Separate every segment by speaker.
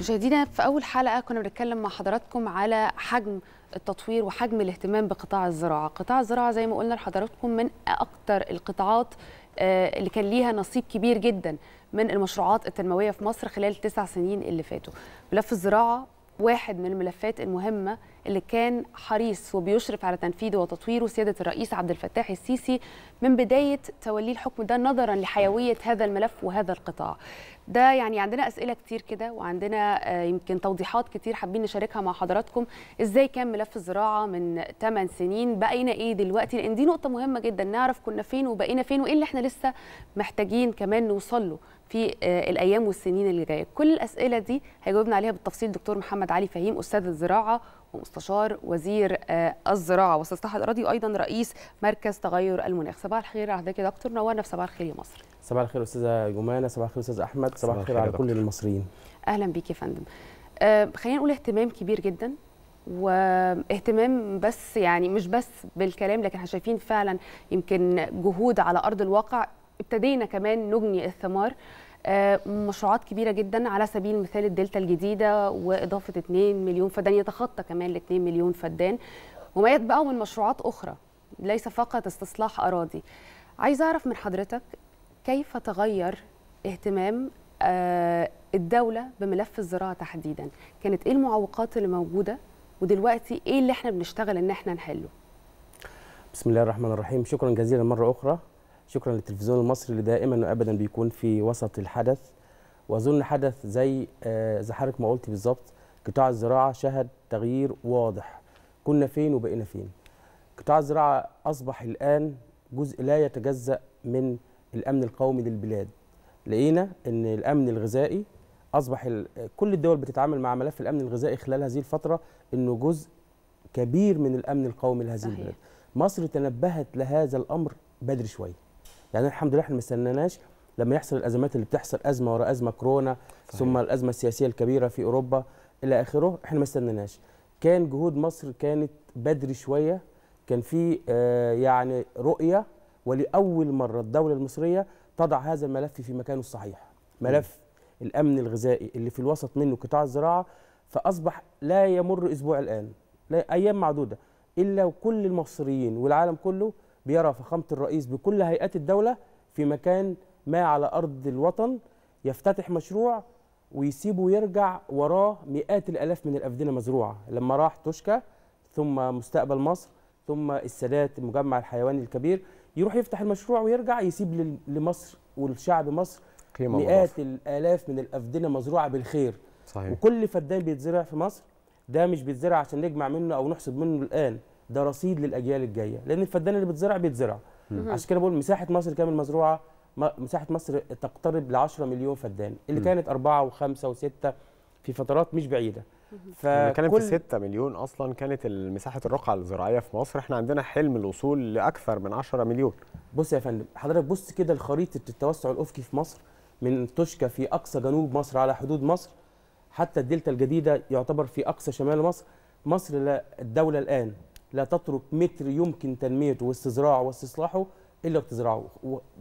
Speaker 1: مشاهدينا في اول حلقه كنا بنتكلم مع حضراتكم على حجم التطوير وحجم الاهتمام بقطاع الزراعه قطاع الزراعه زي ما قلنا لحضراتكم من اكثر القطاعات آه، اللي كان ليها نصيب كبير جدا من المشروعات التنمويه في مصر خلال التسع سنين اللي فاتوا ملف الزراعه واحد من الملفات المهمه اللي كان حريص وبيشرف على تنفيذه وتطويره سياده الرئيس عبد الفتاح السيسي من بدايه توليه الحكم ده نظرا لحيويه هذا الملف وهذا القطاع. ده يعني عندنا اسئله كتير كده وعندنا آه، يمكن توضيحات كتير حابين نشاركها مع حضراتكم ازاي كان ملف الزراعه من 8 سنين بقينا ايه دلوقتي لان دي نقطه مهمه جدا نعرف كنا فين وبقينا فين وايه اللي احنا لسه محتاجين كمان نوصل له في آه، الايام والسنين اللي جايه كل الاسئله دي هيجاوبنا عليها بالتفصيل دكتور محمد علي فهيم استاذ الزراعه ومستشار وزير آه، الزراعه واستصلاح الاراضي وايضا رئيس مركز تغير المناخ صباح الخير على حضرتك يا دكتور نورنا في صباح الخير يا مصر
Speaker 2: صباح الخير استاذه جمانه صباح الخير استاذ احمد صباح الخير على كل المصريين
Speaker 1: اهلا بيك يا فندم آه خلينا نقول اهتمام كبير جدا واهتمام بس يعني مش بس بالكلام لكن احنا شايفين فعلا يمكن جهود على ارض الواقع ابتدينا كمان نجني الثمار آه، مشروعات كبيره جدا على سبيل المثال الدلتا الجديده واضافه 2 مليون فدان يتخطى كمان ال 2 مليون فدان وما يتبعه من مشروعات اخرى ليس فقط استصلاح اراضي عايز اعرف من حضرتك كيف تغير اهتمام آه، الدوله بملف الزراعه تحديدا كانت ايه المعوقات اللي موجوده ودلوقتي ايه اللي احنا بنشتغل ان احنا نحله
Speaker 2: بسم الله الرحمن الرحيم شكرا جزيلا مره اخرى شكرا للتلفزيون المصري اللي دائما وابدا بيكون في وسط الحدث واظن حدث زي آه، زي حضرتك ما قلت بالظبط قطاع الزراعه شهد تغيير واضح كنا فين وبقينا فين قطاع الزراعه اصبح الان جزء لا يتجزا من الامن القومي للبلاد لقينا ان الامن الغذائي اصبح كل الدول بتتعامل مع ملف الامن الغذائي خلال هذه الفتره انه جزء كبير من الامن القومي لهذه البلاد مصر تنبهت لهذا الامر بدري شويه يعني الحمد لله احنا ما استناناش لما يحصل الازمات اللي بتحصل ازمه ورا ازمه كورونا صحيح. ثم الازمه السياسيه الكبيره في اوروبا الى اخره احنا ما استناناش كان جهود مصر كانت بدري شويه كان في آه، يعني رؤيه ولاول مره الدوله المصريه تضع هذا الملف في مكانه الصحيح ملف م. الامن الغذائي اللي في الوسط منه قطاع الزراعه فاصبح لا يمر اسبوع الان لا ايام معدوده الا وكل المصريين والعالم كله بيرى فخامة الرئيس بكل هيئات الدولة في مكان ما على أرض الوطن يفتتح مشروع ويسيبه يرجع وراه مئات الآلاف من الأفدنة مزروعة لما راح توشكا ثم مستقبل مصر ثم السادات المجمع الحيواني الكبير يروح يفتح المشروع ويرجع يسيب لمصر والشعب مصر قيمة مئات مضافة. الآلاف من الأفدنة مزروعة بالخير صحيح. وكل فدان بيتزرع في مصر ده مش بيتزرع عشان نجمع منه أو نحصد منه الآن ده رصيد للاجيال الجايه لان الفدان اللي بتزرع بيتزرع عشان كده بقول مساحه مصر كامل مزروعه مساحه مصر تقترب ل 10 مليون فدان اللي كانت أربعة و5 و6 في فترات مش بعيده فكان في 6 مليون اصلا كانت مساحه الرقعه الزراعيه في مصر احنا عندنا حلم الوصول لاكثر من 10 مليون بص يا فندم حضرتك بص كده لخريطه التوسع الافقي في مصر من توشكا في اقصى جنوب مصر على حدود مصر حتى الدلتا الجديده يعتبر في اقصى شمال مصر مصر الدوله الان لا تترك متر يمكن تنميته واستزراعه واستصلاحه الا بتزرعه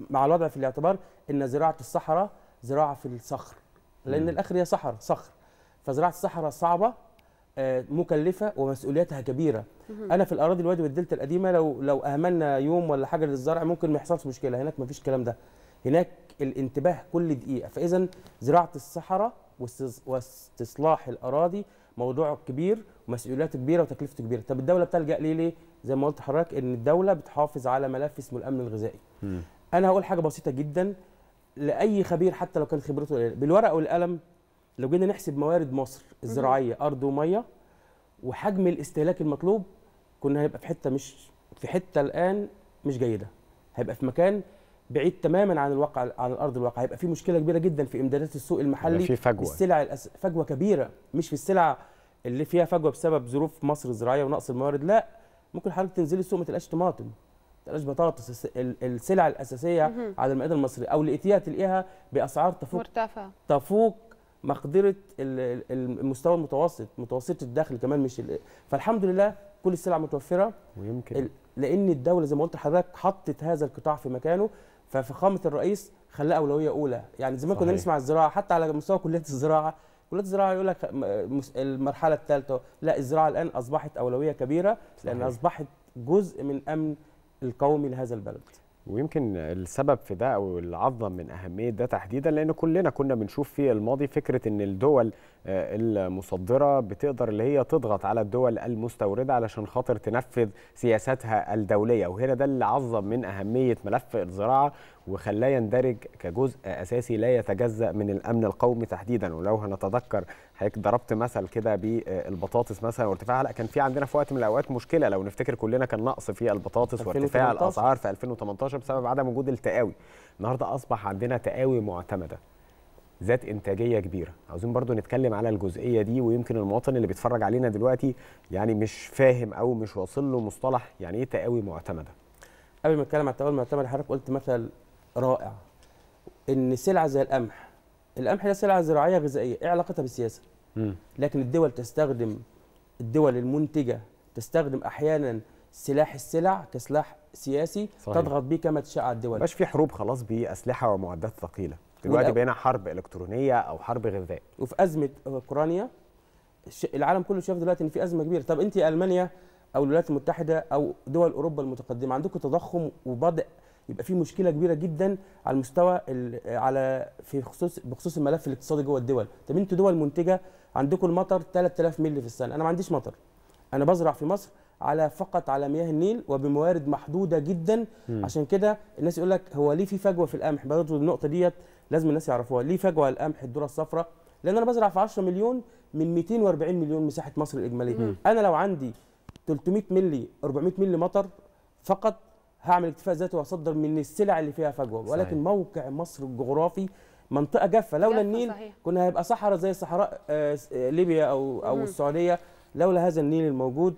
Speaker 2: مع الوضع في الاعتبار ان زراعه الصحراء زراعه في الصخر لان مم. الاخر هي صحراء صخر فزراعه الصحراء صعبه آه، مكلفه ومسؤوليتها كبيره مم. انا في الاراضي الوادي والدلتا القديمه لو لو اهملنا يوم ولا حاجه للزرع ممكن ما يحصلش مشكله هناك ما فيش الكلام ده هناك الانتباه كل دقيقه فاذا زراعه الصحراء واستصلاح الاراضي موضوع كبير ومسؤوليات كبيره وتكلفته كبيره طب الدوله بتلجا ليه ليه زي ما قلت لحضرتك ان الدوله بتحافظ على ملف اسمه الامن الغذائي م. انا هقول حاجه بسيطه جدا لاي خبير حتى لو كانت خبرته قليله بالورقه والقلم لو جينا نحسب موارد مصر الزراعيه ارض وميه وحجم الاستهلاك المطلوب كنا هنبقى في حته مش في حته الان مش جيده هيبقى في مكان بعيد تماما عن الواقع عن الارض الواقع هيبقى في مشكله كبيره جدا في امدادات السوق المحلي في فجوه السلع الأس... فجوه كبيره مش في السلع اللي فيها فجوه بسبب ظروف مصر الزراعيه ونقص الموارد لا ممكن حضرتك تنزلي السوق ما تلاقيش طماطم ما تلاقيش بطاطس السلع الاساسيه على المائده المصري او لقيتيها تلاقيها باسعار تفوق مرتفعه تفوق مقدره المستوى المتوسط متوسط الدخل كمان مش فالحمد لله كل السلع متوفره ويمكن لان الدوله زي ما قلت لحضرتك حطت هذا القطاع في مكانه ففخامه الرئيس خلاه اولويه اولى يعني زمان كنا نسمع الزراعه حتى على مستوى كليه الزراعه كليه الزراعه يقول لك المرحله الثالثه لا الزراعه الان اصبحت اولويه كبيره صحيح. لان اصبحت جزء من امن القومي لهذا البلد
Speaker 3: ويمكن السبب في ده او العظم من اهميه ده تحديدا لان كلنا كنا بنشوف في الماضي فكره ان الدول آه، المصدره بتقدر اللي هي تضغط على الدول المستورده علشان خاطر تنفذ سياساتها الدوليه وهنا ده اللي عظم من اهميه ملف الزراعه وخلاه يندرج كجزء اساسي لا يتجزا من الامن القومي تحديدا ولو هنتذكر حضرتك ضربت مثل كده بالبطاطس مثلا وارتفاعها لا كان في عندنا في وقت من الاوقات مشكله لو نفتكر كلنا كان نقص في البطاطس وارتفاع الاسعار في 2018 بسبب عدم وجود التقاوي النهارده اصبح عندنا تقاوي معتمده ذات انتاجيه كبيره عاوزين برضو نتكلم على الجزئيه دي ويمكن المواطن اللي بيتفرج علينا دلوقتي يعني مش فاهم او مش واصل له
Speaker 2: مصطلح يعني ايه تقاوي معتمده قبل ما اتكلم على التقاوي المعتمده حضرتك قلت مثل رائع ان سلعه زي القمح القمح ده سلعه زراعيه غذائيه ايه علاقتها بالسياسه لكن الدول تستخدم الدول المنتجه تستخدم احيانا سلاح السلع كسلاح سياسي صحيح. تضغط بيه كما تشاء على الدول مش في حروب خلاص باسلحه ومعدات ثقيله دلوقتي بقينا حرب الكترونيه او حرب غذاء وفي ازمه اوكرانيا العالم كله شايف دلوقتي ان في ازمه كبيره طب انت المانيا او الولايات المتحده او دول اوروبا المتقدمه عندكم تضخم وبدء يبقى في مشكله كبيره جدا على المستوى على في خصوص بخصوص الملف الاقتصادي جوه الدول طب انتوا دول منتجه عندكم المطر 3000 مللي في السنه انا ما عنديش مطر انا بزرع في مصر على فقط على مياه النيل وبموارد محدوده جدا م. عشان كده الناس يقول لك هو ليه في فجوه في القمح برضه النقطه ديت لازم الناس يعرفوها ليه فجوه القمح الذره الصفراء لان انا بزرع في 10 مليون من 240 مليون مساحه مصر الاجماليه م. انا لو عندي 300 ملي 400 ملي مطر فقط هعمل اكتفاء ذاتي واصدر من السلع اللي فيها فجوه صحيح. ولكن موقع مصر الجغرافي منطقه جافه لولا النيل صحيح. كنا هيبقى صحراء زي صحراء آه، آه، ليبيا او او السعوديه لولا هذا النيل الموجود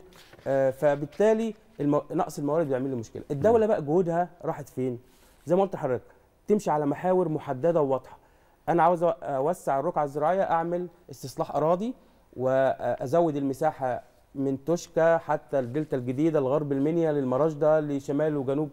Speaker 2: آه، فبالتالي المو... نقص الموارد بيعمل لي مشكله الدوله بقى جهودها راحت فين زي ما قلت لحضرتك تمشي على محاور محدده وواضحه انا عاوز اوسع الرقعه الزراعيه اعمل استصلاح اراضي وازود المساحه من توشكا حتى الدلتا الجديده الغرب المنيا للمراشده لشمال وجنوب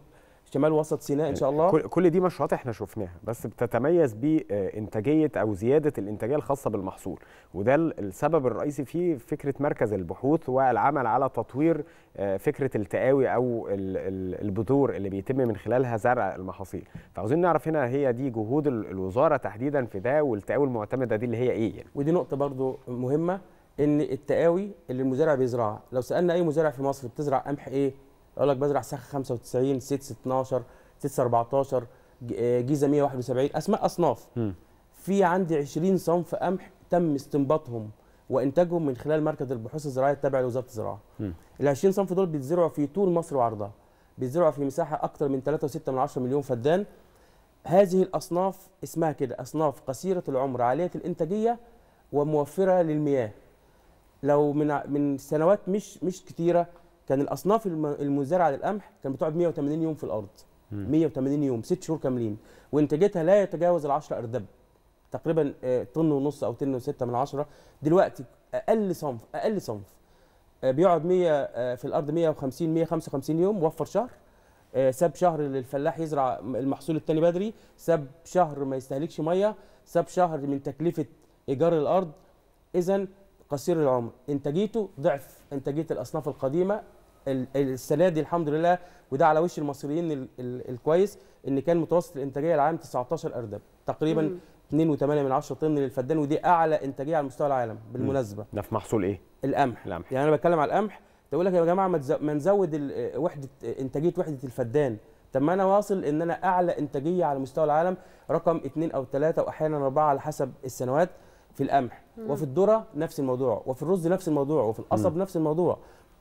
Speaker 2: شمال وسط سيناء ان شاء الله كل دي مشروعات احنا شفناها
Speaker 3: بس بتتميز بانتاجيه آه، او زياده الانتاجيه الخاصه بالمحصول وده السبب الرئيسي في فكره مركز البحوث والعمل على تطوير آه، فكره التقاوي او البذور اللي بيتم من خلالها زرع المحاصيل فعاوزين نعرف
Speaker 2: هنا هي دي جهود الوزاره تحديدا في ده والتقاوي المعتمده دي اللي هي ايه يعني. ودي نقطه برضو مهمه ان التقاوي اللي المزارع بيزرعها لو سالنا اي مزارع في مصر بتزرع قمح ايه يقول لك بزرع سخ 95 6 12 6 14 جيزه 171 اسماء اصناف م. في عندي 20 صنف قمح تم استنباطهم وانتاجهم من خلال مركز البحوث الزراعيه التابع لوزاره الزراعه ال 20 صنف دول بيتزرعوا في طول مصر وعرضها بيتزرعوا في مساحه اكثر من 3.6 مليون فدان هذه الاصناف اسمها كده اصناف قصيره العمر عاليه الانتاجيه وموفره للمياه لو من من سنوات مش مش كتيره كان الاصناف المزارعه للقمح كانت بتقعد 180 يوم في الارض 180 يوم ست شهور كاملين وانتاجتها لا يتجاوز ال 10 اردب تقريبا آه، طن ونص او طن وستة من عشرة دلوقتي اقل صنف اقل صنف آه، بيقعد 100 آه، في الارض 150 155 يوم وفر شهر ساب شهر للفلاح يزرع المحصول الثاني بدري ساب شهر ما يستهلكش ميه ساب شهر من تكلفه ايجار الارض اذا قصير العمر انتاجيته ضعف انتاجيه الاصناف القديمه السنه دي الحمد لله وده على وش المصريين الكويس ان كان متوسط الانتاجيه العام 19 اردب تقريبا 2.8 طن للفدان ودي اعلى انتاجيه على مستوى العالم بالمناسبه
Speaker 3: ده في محصول ايه
Speaker 2: القمح القمح يعني انا بتكلم على القمح تقول لك يا جماعه ما نزود وحده انتاجيه وحده الفدان طب ما انا واصل ان انا اعلى انتاجيه على مستوى العالم رقم 2 او 3 واحيانا 4 على حسب السنوات في القمح وفي الذره نفس الموضوع وفي الرز نفس الموضوع وفي القصب نفس الموضوع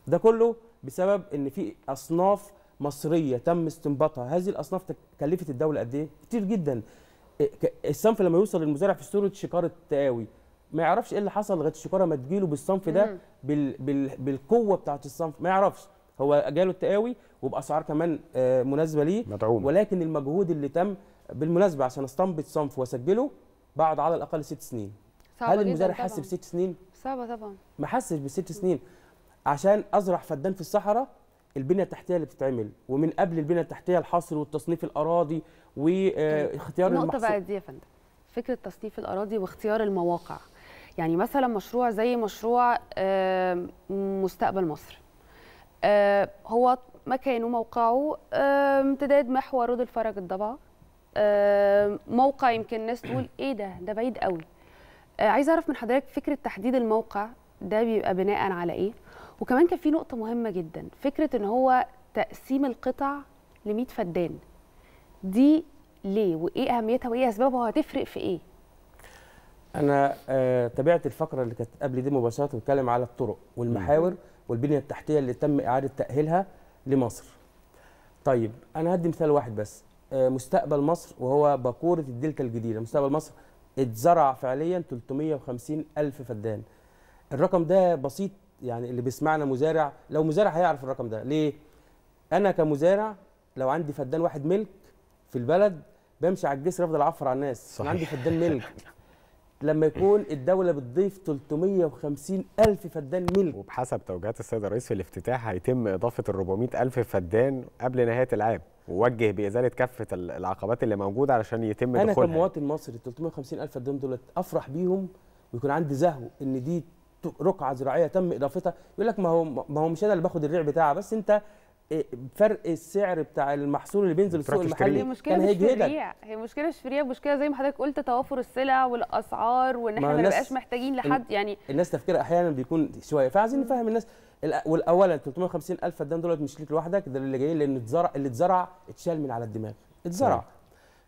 Speaker 2: ده كله بسبب ان في اصناف مصريه تم استنباطها هذه الاصناف كلفت الدوله قد ايه كتير جدا إيه، الصنف لما يوصل للمزارع في صوره شكاره تقاوي ما يعرفش ايه اللي حصل لغايه الشكاره ما تجيله بالصنف ده بال بال بالقوه بتاعه الصنف ما يعرفش هو جاله التقاوي وباسعار كمان آه، مناسبه ليه مدعوم. ولكن المجهود اللي تم بالمناسبه عشان استنبط صنف واسجله بعد على الاقل ست سنين
Speaker 1: صعبة هل المزارع حس بست سنين؟ صعبة طبعا
Speaker 2: ما حسش بست سنين عشان ازرع فدان في الصحراء البنيه التحتيه اللي بتتعمل ومن قبل البنيه التحتيه الحصر والتصنيف الاراضي واختيار
Speaker 1: آه، المحصول النقطه بقت دي يا فندم فكره تصنيف الاراضي واختيار المواقع يعني مثلا مشروع زي مشروع مستقبل مصر هو مكانه موقعه امتداد محور رود الفرج الضبع موقع يمكن الناس تقول ايه ده ده بعيد قوي آه، عايزه اعرف من حضرتك فكره تحديد الموقع ده بيبقى بناء على ايه وكمان كان في نقطه مهمه جدا فكره ان هو تقسيم القطع ل 100 فدان دي ليه وايه اهميتها وايه اسبابها وهتفرق في ايه
Speaker 2: انا آه تابعت الفقره اللي كانت قبل دي مباشره بتكلم على الطرق والمحاور والبنيه التحتيه اللي تم اعاده تاهيلها لمصر طيب انا هدي مثال واحد بس آه مستقبل مصر وهو باكوره الدلتا الجديده مستقبل مصر اتزرع فعليا 350 ألف فدان الرقم ده بسيط يعني اللي بيسمعنا مزارع لو مزارع هيعرف الرقم ده ليه أنا كمزارع لو عندي فدان واحد ملك في البلد بمشي على الجسر افضل اعفر على الناس صحيح. عندي فدان ملك لما يكون الدوله بتضيف
Speaker 3: 350 الف فدان ملك وبحسب توجيهات السيد الرئيس في الافتتاح هيتم اضافه ال 400 الف فدان قبل نهايه العام ووجه بازاله كافه العقبات اللي موجوده علشان يتم دخولها انا كمواطن
Speaker 2: مصري 350 الف دولت افرح بيهم ويكون عندي زهو ان دي رقعه زراعيه تم اضافتها يقول لك ما هو ما هو مش انا اللي باخد الريع بتاعها بس انت آه، فرق السعر بتاع المحصول اللي بينزل السوق المحلي مشكلة كان هيجهدك
Speaker 1: هي مشكله مش في ريع مشكله زي ما حضرتك قلت توافر السلع والاسعار وان احنا ما نبقاش محتاجين لحد يعني
Speaker 2: الناس تفكيرها احيانا بيكون شويه فعايزين نفهم الناس والاولا 350 الف فدان دولت مش ليك لوحدك ده اللي جايين لان اتزرع اللي اتزرع اتشال من على الدماغ اتزرع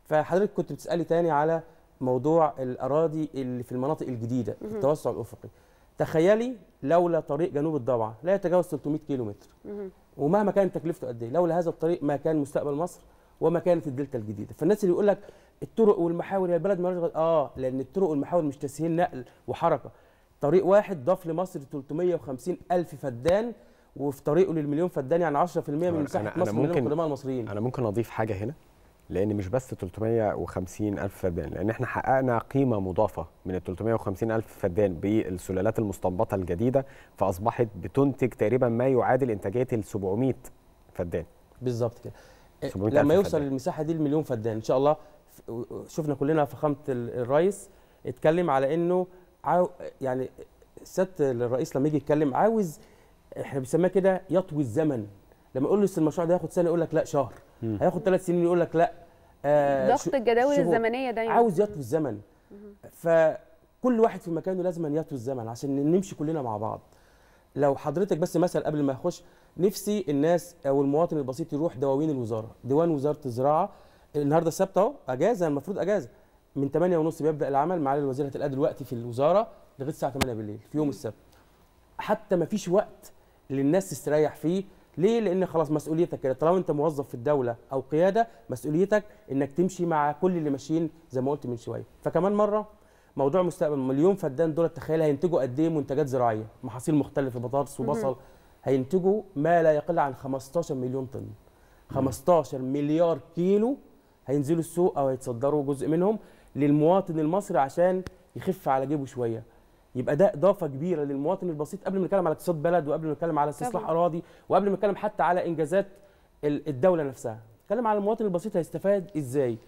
Speaker 2: فحضرتك كنت بتسالي تاني على موضوع الاراضي اللي في المناطق الجديده مم. التوسع الافقي تخيلي لولا طريق جنوب الضبعه لا يتجاوز 300 كيلو متر ومهما كانت تكلفته قد ايه لولا هذا الطريق ما كان مستقبل مصر وما كانت الدلتا الجديده فالناس اللي يقول لك الطرق والمحاور يا البلد مالهاش اه لان الطرق والمحاور مش تسهيل نقل وحركه طريق واحد ضاف لمصر 350 ألف فدان وفي طريقه للمليون فدان يعني 10% من مساحه مصر من القدماء
Speaker 3: المصريين انا ممكن اضيف حاجه هنا لان مش بس 350 الف فدان لان احنا حققنا قيمه مضافه من ال 350 الف فدان بالسلالات المستنبطه الجديده فاصبحت بتنتج تقريبا ما يعادل انتاجيه ال 700 فدان
Speaker 2: بالظبط كده إيه، لما يوصل فدان. المساحه دي المليون فدان ان شاء الله شفنا كلنا فخامه الرئيس اتكلم على انه عاو يعني سياده الرئيس لما يجي يتكلم عاوز احنا بنسميها كده يطوي الزمن لما اقول له المشروع ده هياخد سنه يقول لك لا شهر مم. هياخد ثلاث سنين يقول لك لا آه ضغط الجداول الزمنيه دايما عاوز يطوي الزمن فكل واحد في مكانه لازم يطوي الزمن عشان نمشي كلنا مع بعض لو حضرتك بس مثلا قبل ما اخش نفسي الناس او المواطن البسيط يروح دواوين الوزاره ديوان وزاره الزراعه النهارده السبت اهو اجازه المفروض اجازه من 8 ونص بيبدا العمل معالي الوزير هتلاقيه دلوقتي في الوزاره لغايه الساعه 8 بالليل في يوم السبت حتى ما فيش وقت للناس تستريح فيه ليه؟ لان خلاص مسؤوليتك كده طالما انت موظف في الدوله او قياده مسؤوليتك انك تمشي مع كل اللي ماشيين زي ما قلت من شويه فكمان مره موضوع مستقبل مليون فدان دول تخيل هينتجوا قد ايه منتجات زراعيه محاصيل مختلفه بطاطس وبصل هينتجوا ما لا يقل عن 15 مليون طن 15 مليار كيلو هينزلوا السوق او هيتصدروا جزء منهم للمواطن المصري عشان يخف على جيبه شويه يبقى ده اضافه كبيره للمواطن البسيط قبل ما نتكلم على اقتصاد بلد وقبل ما نتكلم على استصلاح اراضي وقبل ما نتكلم حتى على انجازات الدوله نفسها نتكلم على المواطن البسيط هيستفاد ازاي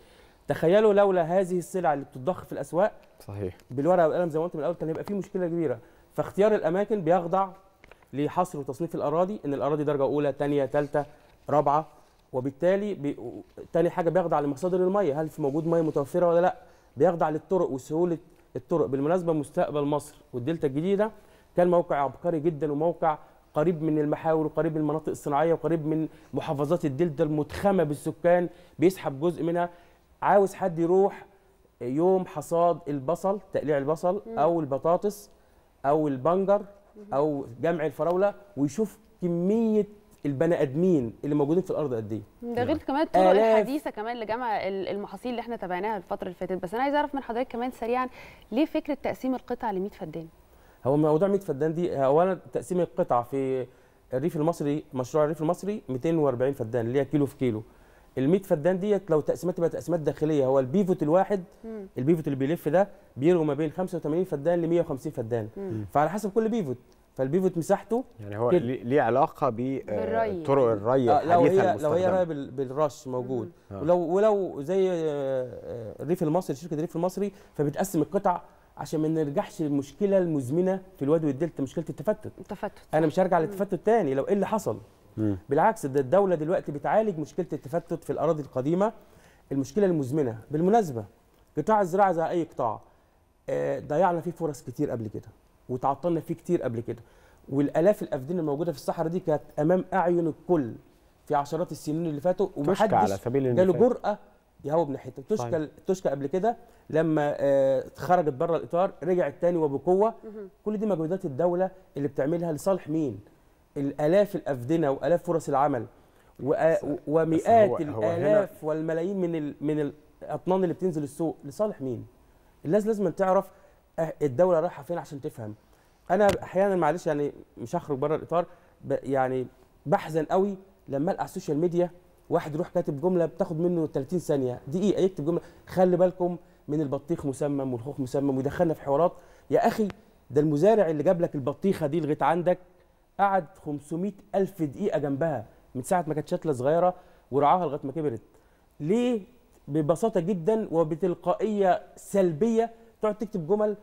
Speaker 2: تخيلوا لولا هذه السلع اللي بتتضخ في الاسواق صحيح بالورقه والقلم زي ما قلت من الاول كان هيبقى في مشكله كبيره فاختيار الاماكن بيخضع لحصر وتصنيف الاراضي ان الاراضي درجه اولى ثانيه ثالثه رابعه وبالتالي بي... تاني حاجه بيخضع لمصادر الميه هل في موجود ميه متوفره ولا لا بيخضع للطرق وسهوله الطرق بالمناسبه مستقبل مصر والدلتا الجديده كان موقع عبقري جدا وموقع قريب من المحاور وقريب من المناطق الصناعيه وقريب من محافظات الدلتا المتخمه بالسكان بيسحب جزء منها عاوز حد يروح يوم حصاد البصل تقليع البصل او البطاطس او البنجر او جمع الفراوله ويشوف كميه البني ادمين اللي موجودين في الارض قد ايه
Speaker 1: ده غير يعني كمان الطرق الحديثه كمان لجمع المحاصيل اللي احنا تابعناها الفتره اللي فاتت بس انا عايز اعرف من حضرتك كمان سريعا ليه فكره تقسيم القطع ل 100 فدان
Speaker 2: هو موضوع 100 فدان دي اولا تقسيم القطع في الريف المصري مشروع الريف المصري 240 فدان اللي هي كيلو في كيلو ال 100 فدان ديت لو تقسيمات تبقى تقسيمات داخليه هو البيفوت الواحد البيفوت اللي بيلف ده بيروي ما بين 85 فدان ل 150 فدان فعلى حسب كل بيفوت فالبيفوت مساحته يعني هو ليه علاقه بطرق آه، يعني الري آه لو هي لو هي ري بالرش موجود آه. ولو ولو زي آه، آه، الريف المصري شركه الريف المصري فبتقسم القطع عشان ما نرجعش للمشكله المزمنه في الوادي والدلتا مشكله التفتت التفتت انا مش هرجع للتفتت تاني لو ايه اللي حصل مم. بالعكس ده الدوله دلوقتي بتعالج مشكله التفتت في الاراضي القديمه المشكله المزمنه بالمناسبه قطاع الزراعه زي اي قطاع ضيعنا فيه فرص كتير قبل كده وتعطلنا فيه كتير قبل كده والالاف الافدين الموجوده في الصحراء دي كانت امام اعين الكل في عشرات السنين اللي فاتوا ومحدش على سبيل جاله جرأه يهوب ناحيتها تشكى طيب. تشكى قبل كده لما آه، خرجت بره الاطار رجعت تاني وبقوه كل دي مجهودات الدوله اللي بتعملها لصالح مين؟ الالاف الافدنه والاف فرص العمل آه، ومئات هو الالاف والملايين من من الاطنان اللي بتنزل السوق لصالح مين؟ الناس لازم تعرف أه، الدوله رايحه فين عشان تفهم انا احيانا معلش يعني مش هخرج بره الاطار يعني بحزن قوي لما القى على السوشيال ميديا واحد يروح كاتب جمله بتاخد منه 30 ثانيه دقيقه يكتب جمله خلي بالكم من البطيخ مسمم والخوخ مسمم ويدخلنا في حوارات يا اخي ده المزارع اللي جاب لك البطيخه دي لغايه عندك قعد 500 ألف دقيقه جنبها من ساعه ما كانت شتله صغيره ورعاها لغايه ما كبرت ليه ببساطه جدا وبتلقائيه سلبيه تقعد تكتب جمل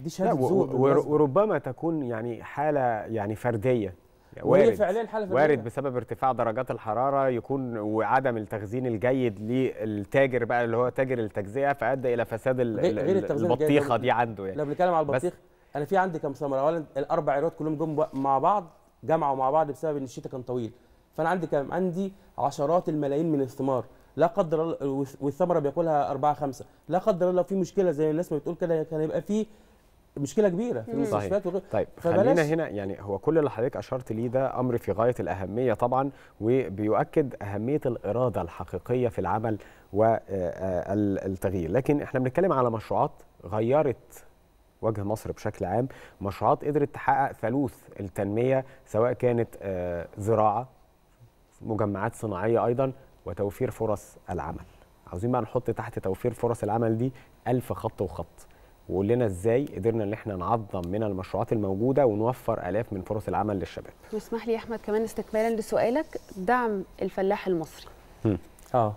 Speaker 2: دي شهاده زور وربما
Speaker 3: تكون يعني حاله يعني فرديه وارد فعليا حاله فرديه وارد بسبب ارتفاع درجات الحراره يكون وعدم التخزين الجيد للتاجر بقى اللي هو تاجر التجزئه
Speaker 2: فادى الى فساد غير التخزين البطيخه دي عنده يعني لو بنتكلم على البطيخ انا في عندي كام ثمره اولا الاربع عيارات كلهم جم مع بعض جمعوا مع بعض بسبب ان الشتاء كان طويل فانا عندي كام عندي عشرات الملايين من الثمار لا قدر والثمره بياكلها أربعة خمسة لا قدر الله في مشكله زي الناس ما بتقول كده كان هيبقى في مشكله كبيره في المستشفيات وغيره طيب, طيب، خلينا هنا
Speaker 3: يعني هو كل اللي حضرتك اشرت ليه ده امر في غايه الاهميه طبعا وبيؤكد اهميه الاراده الحقيقيه في العمل والتغيير آه، آه، لكن احنا بنتكلم على مشروعات غيرت وجه مصر بشكل عام مشروعات قدرت تحقق ثالوث التنميه سواء كانت آه، زراعه مجمعات صناعيه ايضا وتوفير فرص العمل عاوزين بقى نحط تحت توفير فرص العمل دي ألف خط وخط وقول لنا ازاي قدرنا ان احنا نعظم من المشروعات الموجوده ونوفر الاف من فرص العمل للشباب.
Speaker 1: واسمح لي يا احمد كمان استكمالا لسؤالك دعم الفلاح المصري.
Speaker 3: اه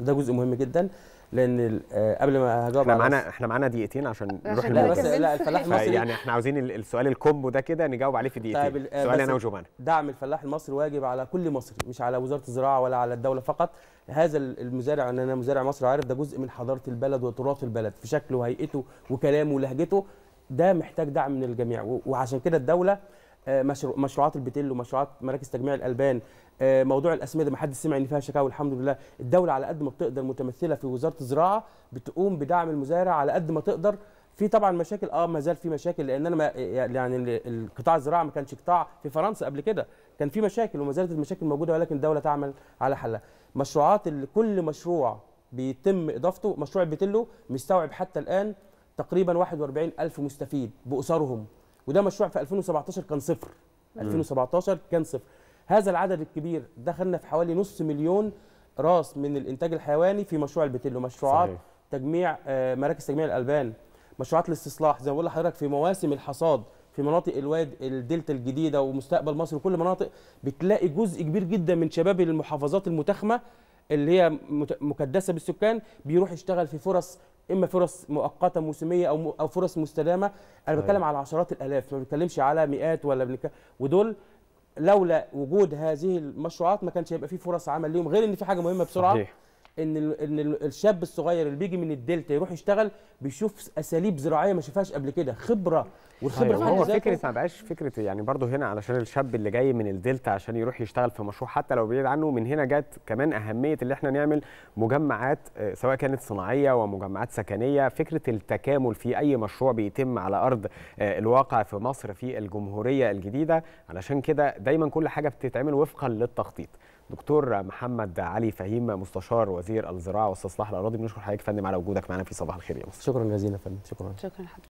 Speaker 3: ده جزء مهم جدا لان آه، قبل ما هجاوب احنا معانا احنا معانا دقيقتين عشان نروح لا بس لا الفلاح المصري آه، يعني احنا عاوزين السؤال الكومبو ده كده نجاوب عليه في دقيقتين طيب سؤال انا وجوبانا
Speaker 2: دعم الفلاح المصري واجب على كل مصري مش على وزاره الزراعه ولا على الدوله فقط هذا المزارع ان انا مزارع مصري عارف ده جزء من حضاره البلد وتراث البلد في شكله وهيئته وكلامه ولهجته ده محتاج دعم من الجميع وعشان كده الدوله آه، مشروعات البتيل ومشروعات مراكز تجميع الالبان آه، موضوع الاسمده ده ما حدش سمع ان فيها شكاوى الحمد لله الدوله على قد ما بتقدر متمثله في وزاره الزراعه بتقوم بدعم المزارع على قد ما تقدر في طبعا مشاكل اه ما زال في مشاكل لان انا ما يعني القطاع الزراعه ما كانش قطاع في فرنسا قبل كده كان في مشاكل وما زالت المشاكل موجوده ولكن الدوله تعمل على حلها مشروعات اللي كل مشروع بيتم اضافته مشروع بيتلو مستوعب حتى الان تقريبا 41 الف مستفيد باسرهم وده مشروع في 2017 كان صفر 2017 كان صفر هذا العدد الكبير دخلنا في حوالي نص مليون راس من الانتاج الحيواني في مشروع البتلو مشروعات صحيح. تجميع آه، مراكز تجميع الالبان مشروعات الاستصلاح زي ما بقول لحضرتك في مواسم الحصاد في مناطق الواد الدلتا الجديده ومستقبل مصر وكل مناطق بتلاقي جزء كبير جدا من شباب المحافظات المتاخمه اللي هي مكدسه بالسكان بيروح يشتغل في فرص اما فرص مؤقته موسميه او او فرص مستدامه انا بتكلم على عشرات الالاف ما بتكلمش على مئات ولا بنك... ودول لولا وجود هذه المشروعات ما كانش هيبقى في فرص عمل ليهم غير ان في حاجه مهمه بسرعه صحيح. ان ان الشاب الصغير اللي بيجي من الدلتا يروح يشتغل بيشوف اساليب زراعيه ما شافهاش قبل كده خبره والخبره أيوة هو فكره
Speaker 3: ما بقاش فكره يعني برضه هنا علشان الشاب اللي جاي من الدلتا عشان يروح يشتغل في مشروع حتى لو بعيد عنه من هنا جت كمان اهميه اللي احنا نعمل مجمعات آه، سواء كانت صناعيه ومجمعات سكنيه فكره التكامل في اي مشروع بيتم على ارض آه، الواقع في مصر في الجمهوريه الجديده علشان كده دايما كل حاجه بتتعمل وفقا للتخطيط دكتور محمد علي فهيم مستشار وزير الزراعه واستصلاح الاراضي بنشكر حضرتك فندم على وجودك معنا في صباح الخير يا مصر شكرا جزيلا يا فندم شكرا شكرا حضرتك